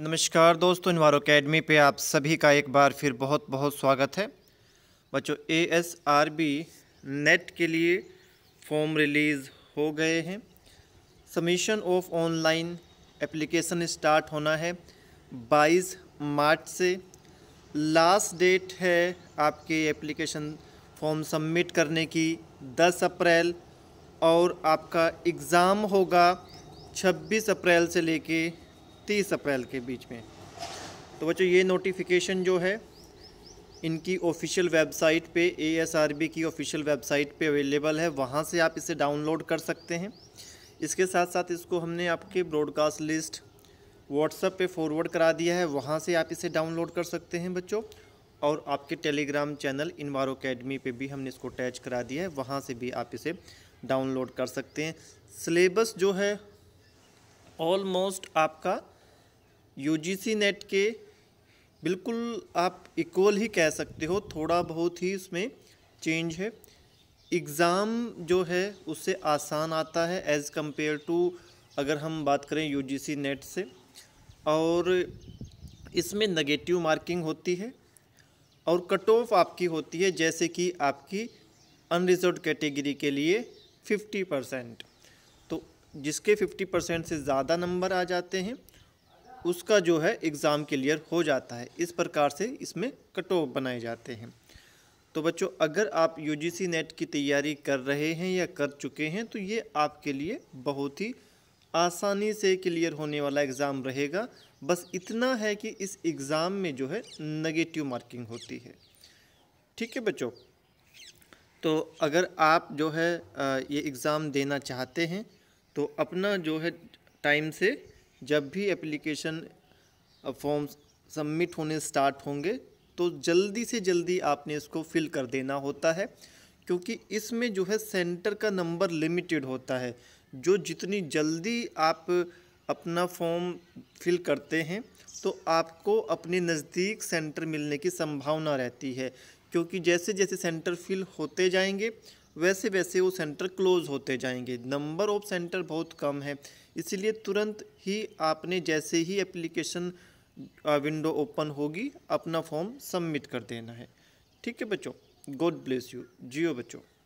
नमस्कार दोस्तों Invar academy पे आप सभी का एक बार फिर बहुत बहुत स्वागत है बच्चों A S R B net के लिए फॉर्म रिलीज़ हो गए हैं submission of online application start होना है 22 मार्च से लास्ट डेट है आपके एप्लीकेशन फॉर्म सबमिट करने की 10 अप्रैल और आपका एग्ज़ाम होगा 26 अप्रैल से लेके तीस अप्रैल के बीच में तो बच्चों ये नोटिफिकेशन जो है इनकी ऑफिशियल वेबसाइट पे एएसआरबी की ऑफिशियल वेबसाइट पे अवेलेबल है वहाँ से आप इसे डाउनलोड कर सकते हैं इसके साथ साथ इसको हमने आपके ब्रॉडकास्ट लिस्ट व्हाट्सएप पे फॉरवर्ड करा दिया है वहाँ से आप इसे डाउनलोड कर सकते हैं बच्चों और आपके टेलीग्राम चैनल इनवारो अकेडमी पे भी हमने इसको अटैच करा दिया है वहाँ से भी आप इसे डाउनलोड कर सकते हैं सिलेबस जो है ऑलमोस्ट आपका यूजीसी नेट के बिल्कुल आप इक्वल ही कह सकते हो थोड़ा बहुत ही उसमें चेंज है एग्ज़ाम जो है उससे आसान आता है एज़ कम्पेयर टू अगर हम बात करें यूजीसी नेट से और इसमें नेगेटिव मार्किंग होती है और कट ऑफ आपकी होती है जैसे कि आपकी अनरिजर्व कैटेगरी के लिए 50 परसेंट तो जिसके 50 परसेंट से ज़्यादा नंबर आ जाते हैं उसका जो है एग्ज़ाम क्लियर हो जाता है इस प्रकार से इसमें कट ऑफ बनाए जाते हैं तो बच्चों अगर आप यूजीसी नेट की तैयारी कर रहे हैं या कर चुके हैं तो ये आपके लिए बहुत ही आसानी से क्लियर होने वाला एग्ज़ाम रहेगा बस इतना है कि इस एग्ज़ाम में जो है नेगेटिव मार्किंग होती है ठीक है बच्चों तो अगर आप जो है ये एग्ज़ाम देना चाहते हैं तो अपना जो है टाइम से जब भी एप्लीकेशन फॉर्म सबमिट होने स्टार्ट होंगे तो जल्दी से जल्दी आपने इसको फिल कर देना होता है क्योंकि इसमें जो है सेंटर का नंबर लिमिटेड होता है जो जितनी जल्दी आप अपना फॉर्म फिल करते हैं तो आपको अपने नज़दीक सेंटर मिलने की संभावना रहती है क्योंकि जैसे जैसे सेंटर फिल होते जाएंगे वैसे वैसे वो सेंटर क्लोज़ होते जाएंगे नंबर ऑफ सेंटर बहुत कम है इसलिए तुरंत ही आपने जैसे ही एप्लीकेशन विंडो ओपन होगी अपना फॉर्म सबमिट कर देना है ठीक है बच्चों गॉड ब्लेस यू जियो बच्चों